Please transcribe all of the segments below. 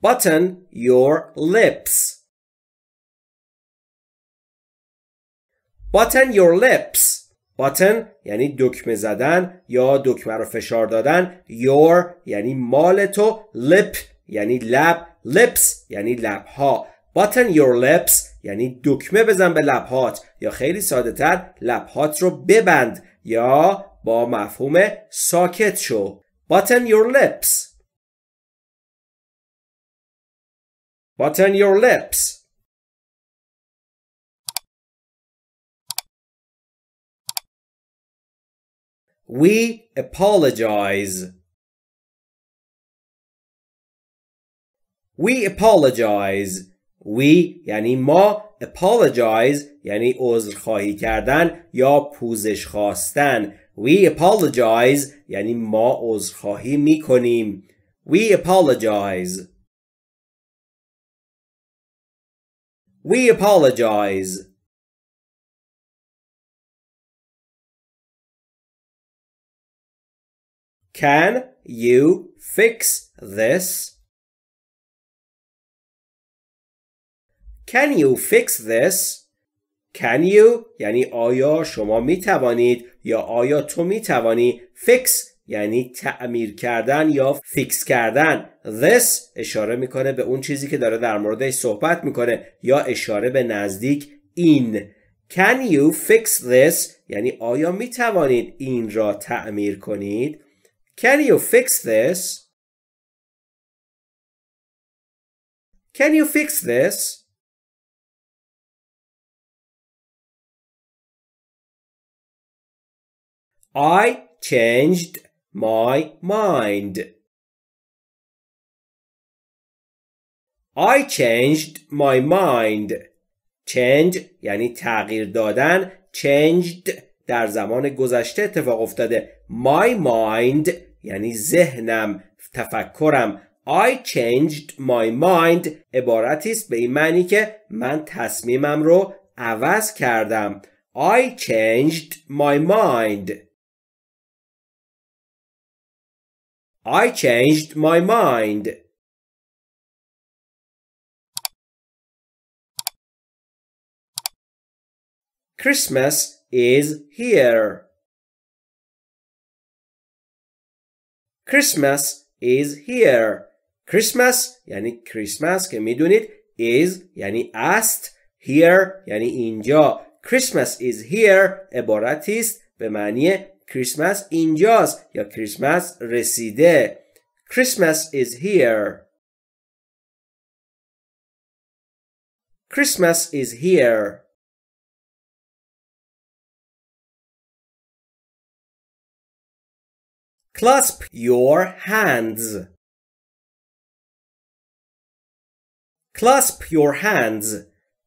Button your lips. Button your lips. button یعنی دکمه زدن یا دکمه رو فشار دادن your یعنی مال تو lip یعنی لب lips یعنی لبها button your lips یعنی دکمه بزن به لب لبهات یا خیلی ساده تر لبهات رو ببند یا با مفهوم ساکت شو button your lips Button your lips. We apologize. We apologize. We یعنی ما apologize یعنی خواهی کردن یا پوزش خواستن. We apologize یعنی ما خواهی می کنیم. We apologize. We apologize. Can you fix this? Can you fix this? Can you یعنی آیا شما می توانید یا آیا تو می توانی fix یعنی تعمیر کردن یا فیکس کردن this اشاره میکنه به اون چیزی که داره در موردش صحبت میکنه یا اشاره به نزدیک این can you fix this یعنی آیا میتوانید این را تعمیر کنید can you fix this can you fix this I changed my mind. I changed my mind. Change یعنی تغییر دادن. Changed در زمان گذشته اتفاق افتاده. My mind یعنی ذهنم، تفکرم. I changed my mind عبارتی است به این معنی که من تصمیمم رو عوض کردم. I changed my mind. I changed my mind. Christmas is here. Christmas is here. Christmas یعنی Christmas, که میدونید is یعنی است here یعنی اینجا Christmas is here عبارتی است به معنی کریسمس اینجاست یا کریسمس رسیده Christmas is here Christmas is here Clasp your hands Clasp your hands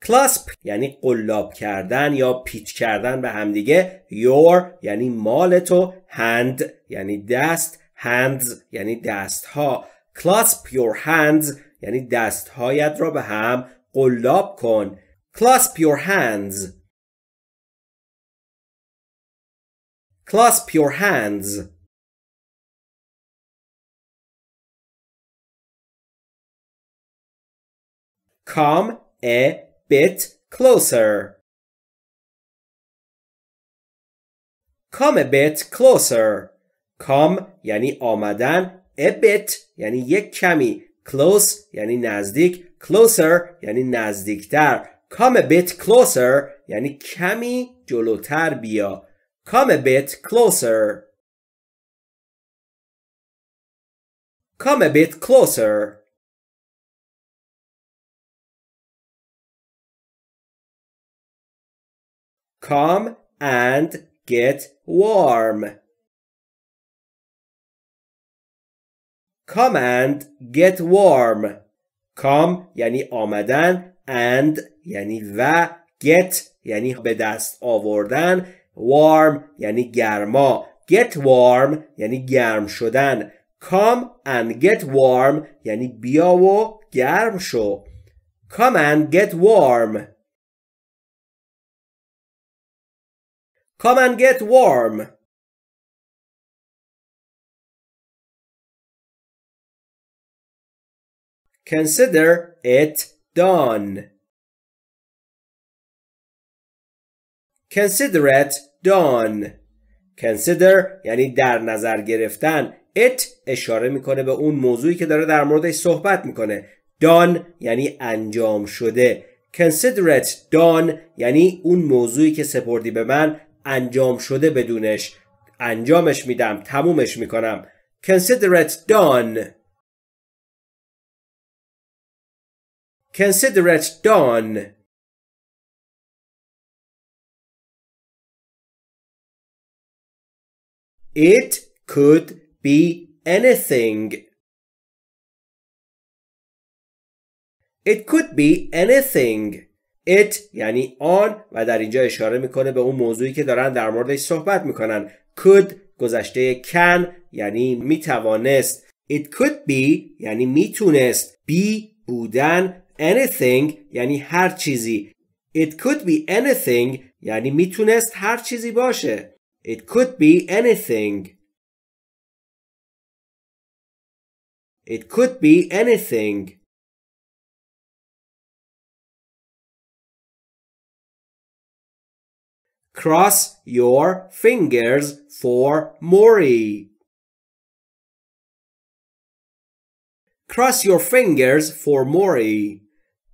کلاسپ یعنی قلاب کردن یا پیچ کردن به همدیگه یور یعنی مال تو هند یعنی دست هندز یعنی دست ها clasp your hands یعنی دست را به هم قلاب کن کلاسپ your hands کلاسپ your hands کام ا eh, bit closer. Come a bit closer. Come یعنی آمدن a bit یعنی یک کمی close یعنی نزدیک closer یعنی نزدیکتر come a bit closer یعنی کمی جلوتر بیا come a bit closer come a bit closer Come and get warm. Come and get warm. Come یعنی آمدن and یعنی و get یعنی به دست آوردن warm یعنی گرما get warm یعنی گرم شدن come and get warm یعنی بیا و گرم شو come and get warm Come and get warm. Consider it done. Consider it done. Consider یعنی در نظر گرفتن. It اشاره میکنه به اون موضوعی که داره در موردش صحبت میکنه. Done یعنی انجام شده. Consider it done یعنی اون موضوعی که سپردی به من انجام شده بدونش انجامش میدم تمومش میکنم consider it done consider it done it could be anything it could be anything it یعنی آن و در اینجا اشاره میکنه به اون موضوعی که دارن در موردش صحبت میکنن could گذشته can یعنی میتوانست it could be یعنی میتونست be بودن anything یعنی هر چیزی it could be anything یعنی میتونست هر چیزی باشه it could be anything it could be anything Cross your fingers for Mori. Cross your fingers for Mori.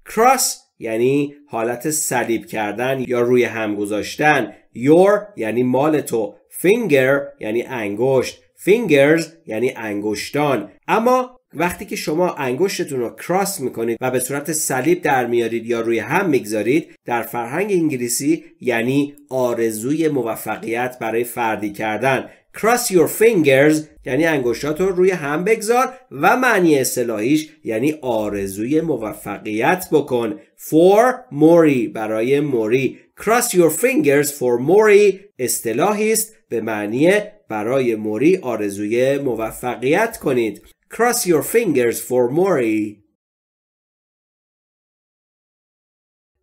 Cross یعنی حالت صلیب کردن یا روی هم گذاشتن. Your یعنی مال تو. Finger یعنی انگشت. Fingers یعنی انگشتان. اما وقتی که شما انگشتتون رو کراس میکنید و به صورت صلیب در میارید یا روی هم میگذارید در فرهنگ انگلیسی یعنی آرزوی موفقیت برای فردی کردن cross your fingers یعنی انگشتات رو روی هم بگذار و معنی اصطلاحیش یعنی آرزوی موفقیت بکن for mori برای موری cross your fingers for mori اصطلاحی است به معنی برای موری آرزوی موفقیت کنید Cross your fingers for Mori.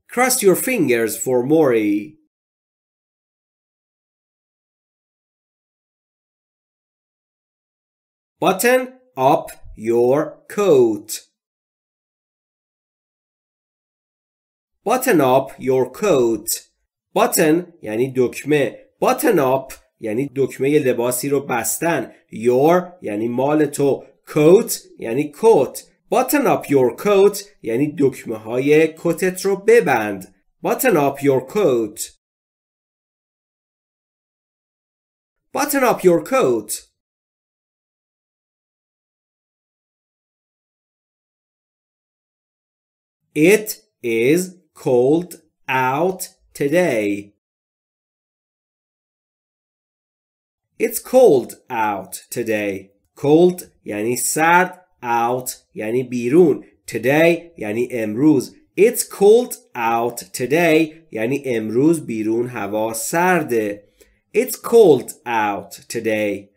Cross your fingers for Mori. Button up your coat. Button up your coat. Button یعنی دکمه. Button up یعنی دکمه لباسی رو بستن. Your یعنی مال تو coat یعنی کت button up your coat یعنی دکمه های کتت رو ببند button up your coat button up your coat It is cold out today. It's cold out today cold یعنی سرد out یعنی بیرون today یعنی امروز It's cold out today یعنی امروز بیرون هوا سرده It's cold out today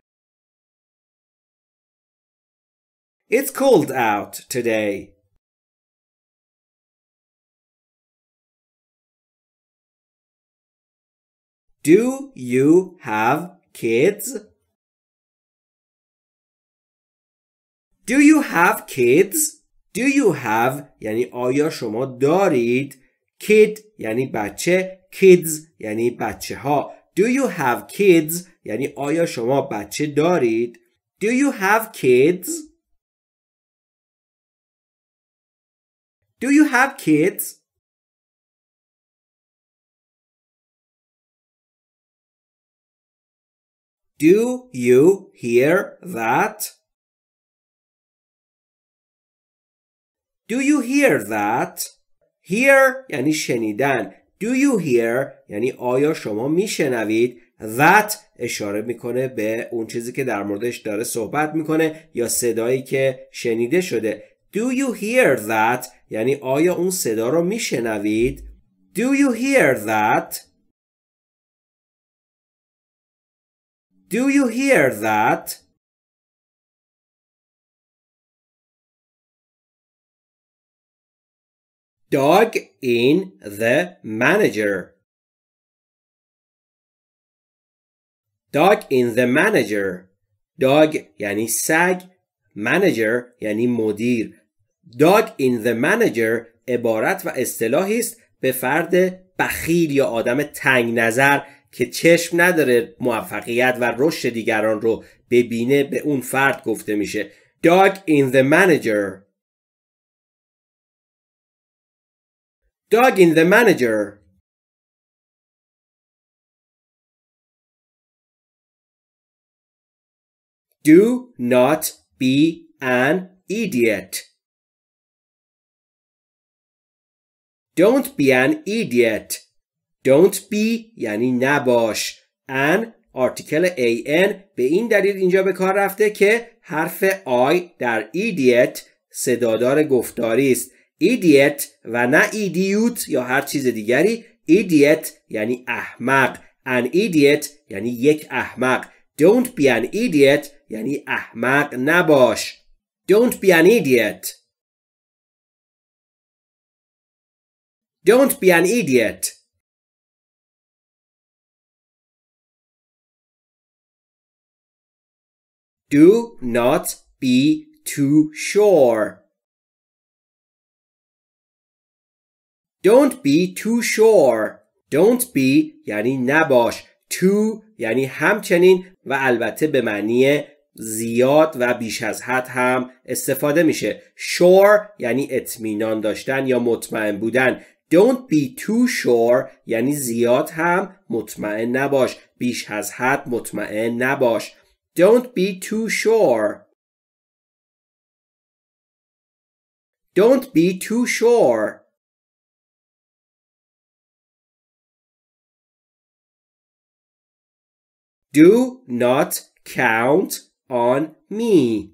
It's cold out today Do you have kids? Do you have kids? Do you have یعنی آیا شما دارید kid یعنی بچه kids یعنی بچه ها Do you have kids یعنی آیا شما بچه دارید Do you have kids Do you have kids Do you hear that Do you hear that? Hear یعنی شنیدن. Do you hear یعنی آیا شما میشنوید؟ That اشاره میکنه به اون چیزی که در موردش داره صحبت میکنه یا صدایی که شنیده شده. Do you hear that یعنی آیا اون صدا رو میشنوید؟ Do you hear that? Do you hear that? dog in the manager dog in the manager dog یعنی سگ manager یعنی مدیر dog in the manager عبارت و اصطلاحی است به فرد بخیل یا آدم تنگ نظر که چشم نداره موفقیت و رشد دیگران رو ببینه به اون فرد گفته میشه dog in the manager Dog in the manager. Do not be an idiot. Don't be an idiot. Don't be یعنی نباش. An آرتیکل a n به این دلیل اینجا به کار رفته که حرف i در idiot صدادار گفتاری است. ایدیت و نه ایدیوت یا هر چیز دیگری ایدیت یعنی احمق ان ایدیت یعنی یک احمق don't be an idiot یعنی احمق نباش don't be an idiot don't be an idiot do not be too sure Don't be too sure. Don't be یعنی نباش. تو یعنی همچنین و البته به معنی زیاد و بیش از حد هم استفاده میشه. Sure یعنی اطمینان داشتن یا مطمئن بودن. Don't be too sure یعنی زیاد هم مطمئن نباش. بیش از حد مطمئن نباش. Don't be too sure. Don't be too sure. Do not count on me.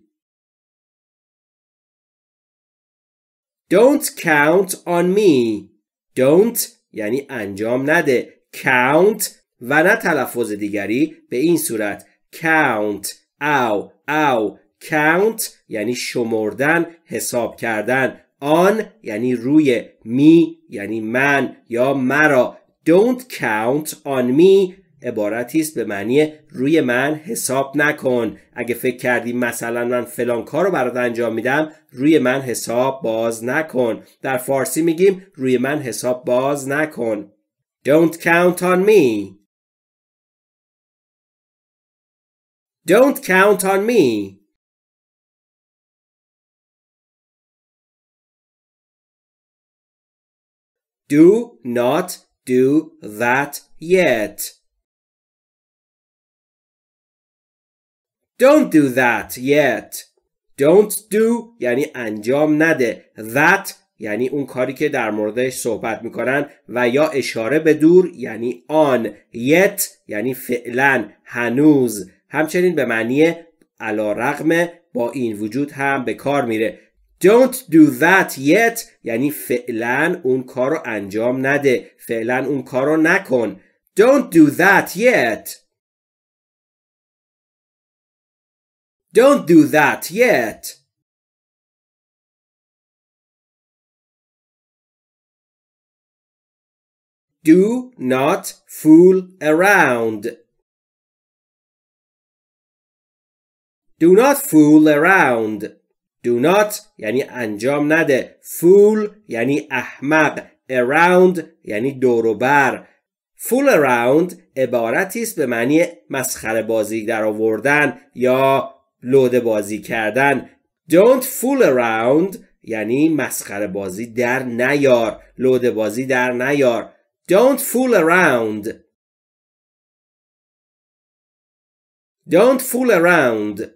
Don't count on me. Don't یعنی انجام نده. Count و نه تلفظ دیگری به این صورت. Count. او او. Count یعنی شمردن حساب کردن. آن یعنی روی می یعنی من یا مرا. Don't count on me. عبارتی است به معنی روی من حساب نکن اگه فکر کردی مثلا من فلان کار برات انجام میدم روی من حساب باز نکن در فارسی میگیم روی من حساب باز نکن Don't count on me Don't count on me Do not do that yet. Don't do that yet. Don't do یعنی انجام نده. That یعنی اون کاری که در موردش صحبت میکنن و یا اشاره به دور یعنی آن. Yet یعنی فعلا هنوز. همچنین به معنی علا رقم با این وجود هم به کار میره. Don't do that yet یعنی فعلا اون کار رو انجام نده. فعلا اون کار رو نکن. Don't do that yet. Don't do that yet. Do not fool around. Do not fool around. Do not یعنی انجام نده. Fool یعنی احمق. Around یعنی دوروبر. Fool around عبارتی است به معنی مسخره بازی در آوردن یا لوده بازی کردن Don't fool around یعنی مسخره بازی در نیار لوده بازی در نیار Don't fool around Don't fool around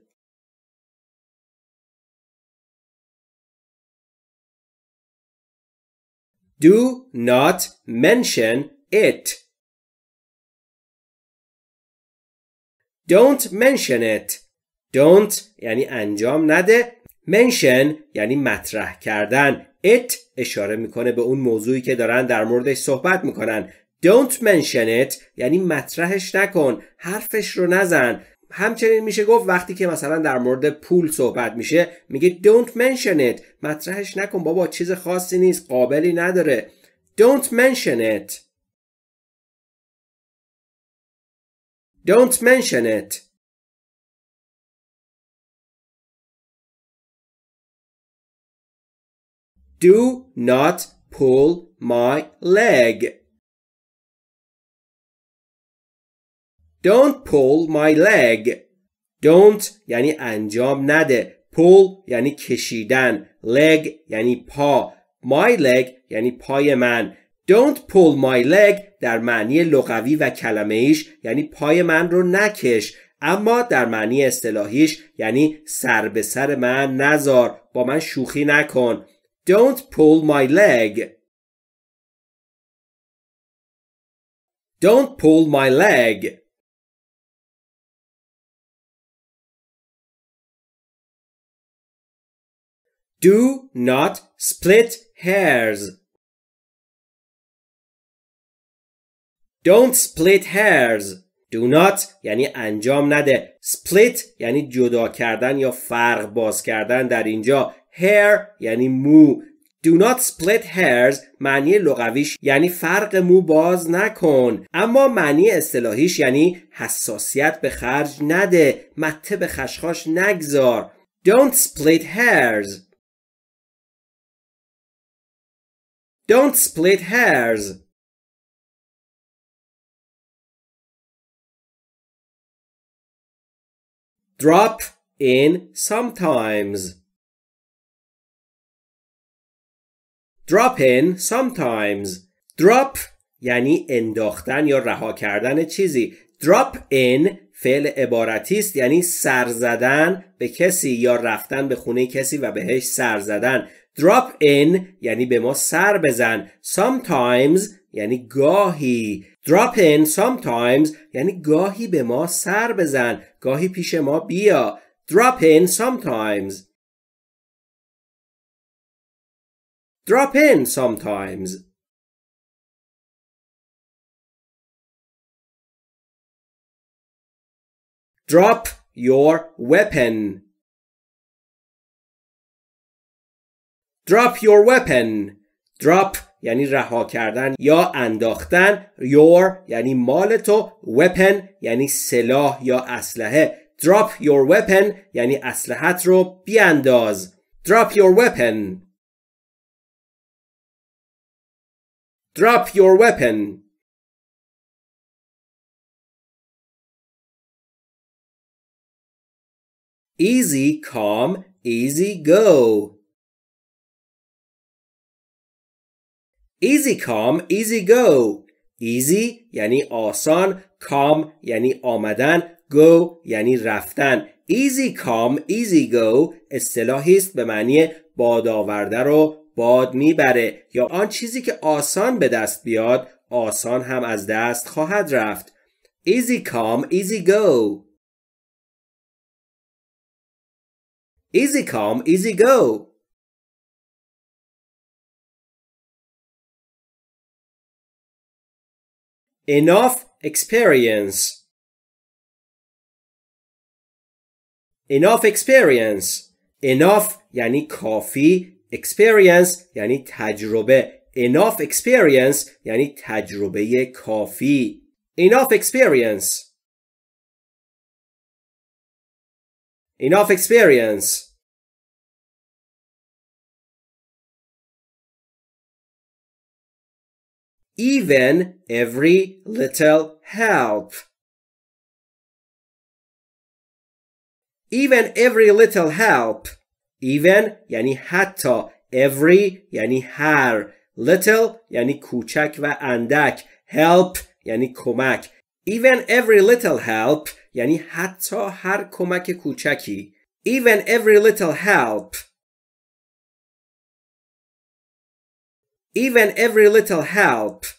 Do not mention it Don't mention it Don't یعنی انجام نده Mention یعنی مطرح کردن It اشاره میکنه به اون موضوعی که دارن در موردش صحبت میکنن Don't mention it یعنی مطرحش نکن حرفش رو نزن همچنین میشه گفت وقتی که مثلا در مورد پول صحبت میشه میگه don't mention it مطرحش نکن بابا چیز خاصی نیست قابلی نداره don't mention it don't mention it Do not pull my leg. Don't pull my leg. Don't یعنی انجام نده. Pull یعنی کشیدن. Leg یعنی پا. My leg یعنی پای من. Don't pull my leg در معنی لغوی و کلمه ایش یعنی پای من رو نکش اما در معنی اصطلاحیش یعنی سر به سر من نزار با من شوخی نکن Don't pull my leg. Don't pull my leg. Do not split hairs. Don't split hairs. Do not یعنی انجام نده. Split یعنی جدا کردن یا فرق باز کردن در اینجا hair یعنی مو Do not split hairs معنی لغویش یعنی فرق مو باز نکن اما معنی اصطلاحیش یعنی حساسیت به خرج نده مته به خشخاش نگذار Don't split hairs Don't split hairs Drop in sometimes drop in sometimes drop یعنی انداختن یا رها کردن چیزی drop in فعل عبارتی است یعنی سر زدن به کسی یا رفتن به خونه کسی و بهش سر زدن drop in یعنی به ما سر بزن sometimes یعنی گاهی drop in sometimes یعنی گاهی به ما سر بزن گاهی پیش ما بیا drop in sometimes Drop in sometimes. Drop your weapon. Drop your weapon. Drop یعنی رها کردن یا انداختن your یعنی مال تو weapon یعنی سلاح یا اسلحه drop your weapon یعنی اسلحت رو بیانداز drop your weapon Drop your weapon. Easy come, easy go. Easy come, easy go. Easy یعنی آسان، کام یعنی آمدن، go یعنی رفتن. Easy come, easy go اصطلاحی است به معنی باد آورده رو باد میبره یا آن چیزی که آسان به دست بیاد آسان هم از دست خواهد رفت Easy come, easy go Easy come, easy go Enough experience Enough experience Enough یعنی کافی experience یعنی تجربه enough experience یعنی تجربه کافی enough experience enough experience even every little help even every little help even یعنی حتی every یعنی هر little یعنی کوچک و اندک help یعنی کمک even every little help یعنی حتی هر کمک کوچکی even every little help even every little help